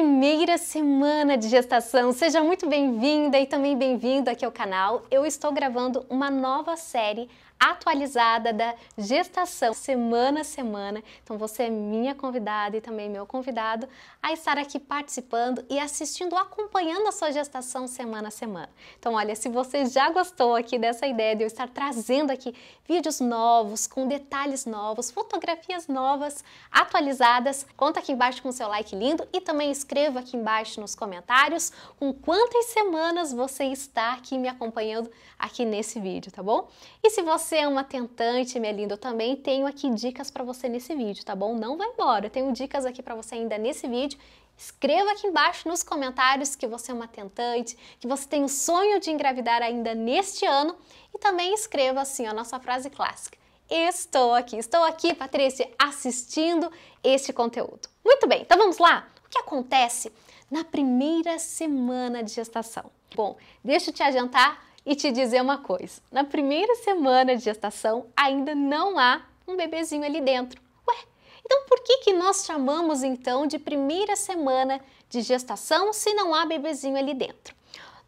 primeira semana de gestação. Seja muito bem-vinda e também bem-vindo aqui ao canal. Eu estou gravando uma nova série atualizada da gestação semana a semana. Então você é minha convidada e também meu convidado a estar aqui participando e assistindo, acompanhando a sua gestação semana a semana. Então olha, se você já gostou aqui dessa ideia de eu estar trazendo aqui vídeos novos, com detalhes novos, fotografias novas, atualizadas, conta aqui embaixo com seu like lindo e também escreva aqui embaixo nos comentários com quantas semanas você está aqui me acompanhando aqui nesse vídeo, tá bom? E se você você é uma tentante, minha linda, eu também tenho aqui dicas para você nesse vídeo, tá bom? Não vai embora, eu tenho dicas aqui para você ainda nesse vídeo Escreva aqui embaixo nos comentários que você é uma tentante, que você tem o sonho de engravidar ainda neste ano e também escreva assim a nossa frase clássica. Estou aqui, estou aqui, Patrícia, assistindo este conteúdo. Muito bem, então vamos lá? O que acontece na primeira semana de gestação? Bom, deixa eu te adiantar e te dizer uma coisa: na primeira semana de gestação ainda não há um bebezinho ali dentro. Ué, então por que, que nós chamamos então de primeira semana de gestação se não há bebezinho ali dentro?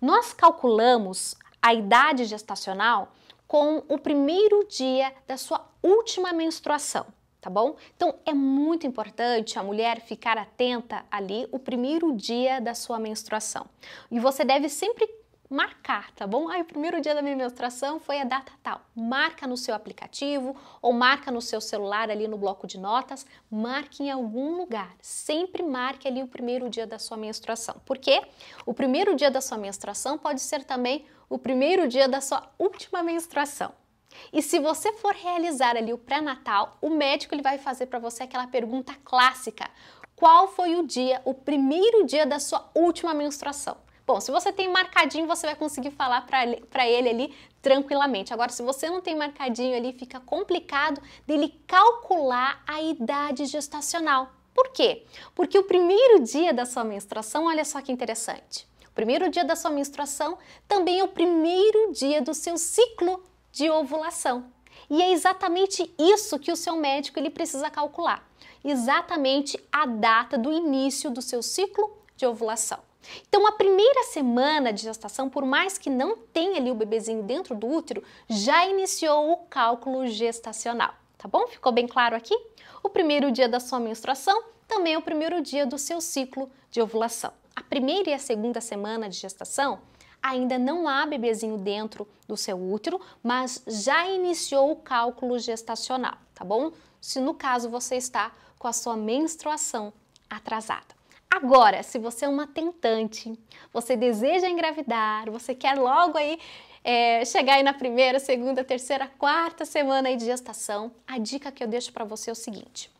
Nós calculamos a idade gestacional com o primeiro dia da sua última menstruação tá bom? Então é muito importante a mulher ficar atenta ali o primeiro dia da sua menstruação. E você deve sempre marcar, tá bom? Ah, o primeiro dia da minha menstruação foi a data tal. Marca no seu aplicativo ou marca no seu celular ali no bloco de notas, marque em algum lugar. Sempre marque ali o primeiro dia da sua menstruação. Porque o primeiro dia da sua menstruação pode ser também o primeiro dia da sua última menstruação. E se você for realizar ali o pré-natal, o médico ele vai fazer para você aquela pergunta clássica: qual foi o dia, o primeiro dia da sua última menstruação? Bom, se você tem marcadinho, você vai conseguir falar para ele ali tranquilamente. Agora, se você não tem marcadinho ali, fica complicado dele calcular a idade gestacional. Por quê? Porque o primeiro dia da sua menstruação, olha só que interessante. O primeiro dia da sua menstruação também é o primeiro dia do seu ciclo de ovulação. E é exatamente isso que o seu médico ele precisa calcular. Exatamente a data do início do seu ciclo de ovulação. Então, a primeira semana de gestação, por mais que não tenha ali o bebezinho dentro do útero, já iniciou o cálculo gestacional. Tá bom? Ficou bem claro aqui? O primeiro dia da sua menstruação também é o primeiro dia do seu ciclo de ovulação. A primeira e a segunda semana de gestação ainda não há bebezinho dentro do seu útero, mas já iniciou o cálculo gestacional, tá bom? Se no caso você está com a sua menstruação atrasada. Agora, se você é uma tentante, você deseja engravidar, você quer logo aí é, chegar aí na primeira, segunda, terceira, quarta semana aí de gestação, a dica que eu deixo para você é o seguinte: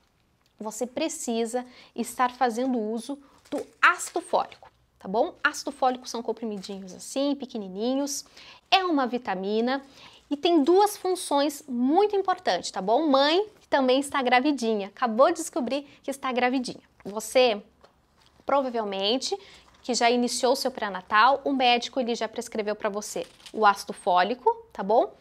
você precisa estar fazendo uso do ácido fólico, tá bom? Ácido fólico são comprimidinhos assim, pequenininhos, é uma vitamina e tem duas funções muito importantes, tá bom? Mãe que também está gravidinha, acabou de descobrir que está gravidinha. Você provavelmente que já iniciou seu pré-natal, o médico ele já prescreveu para você o ácido fólico, tá bom?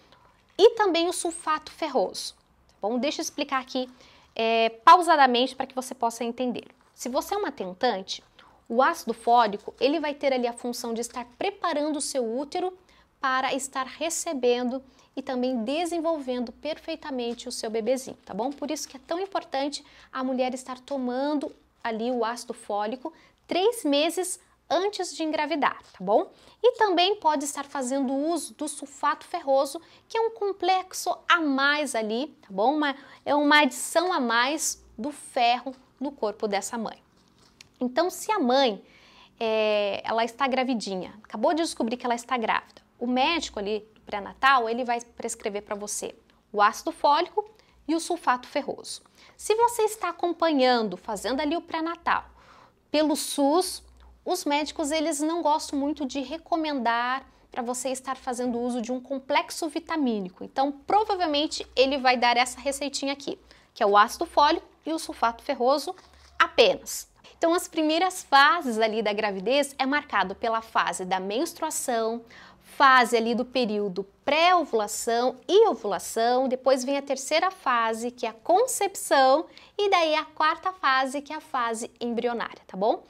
E também o sulfato ferroso, tá bom? Deixa eu explicar aqui é, pausadamente para que você possa entender. Se você é uma tentante, o ácido fólico ele vai ter ali a função de estar preparando o seu útero para estar recebendo e também desenvolvendo perfeitamente o seu bebezinho, tá bom? Por isso que é tão importante a mulher estar tomando ali o ácido fólico três meses antes de engravidar, tá bom? E também pode estar fazendo uso do sulfato ferroso, que é um complexo a mais ali, tá bom? Uma, é uma adição a mais do ferro no corpo dessa mãe. Então, se a mãe é, ela está gravidinha, acabou de descobrir que ela está grávida, o médico ali pré-natal ele vai prescrever para você o ácido fólico e o sulfato ferroso. Se você está acompanhando, fazendo ali o pré-natal pelo SUS, os médicos eles não gostam muito de recomendar para você estar fazendo uso de um complexo vitamínico. Então, provavelmente ele vai dar essa receitinha aqui, que é o ácido fólico e o sulfato ferroso apenas. Então, as primeiras fases ali da gravidez é marcado pela fase da menstruação, fase ali do período pré-ovulação e ovulação, depois vem a terceira fase, que é a concepção, e daí a quarta fase, que é a fase embrionária, tá bom?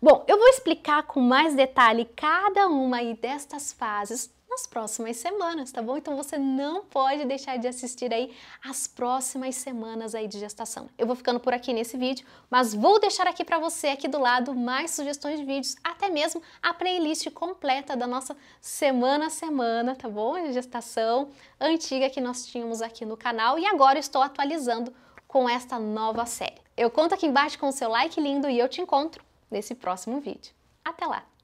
Bom, eu vou explicar com mais detalhe cada uma aí destas fases nas próximas semanas, tá bom? Então você não pode deixar de assistir aí as próximas semanas aí de gestação. Eu vou ficando por aqui nesse vídeo, mas vou deixar aqui para você aqui do lado mais sugestões de vídeos, até mesmo a playlist completa da nossa semana a semana, tá bom? De gestação antiga que nós tínhamos aqui no canal e agora estou atualizando com esta nova série. Eu conto aqui embaixo com o seu like lindo e eu te encontro nesse próximo vídeo. Até lá!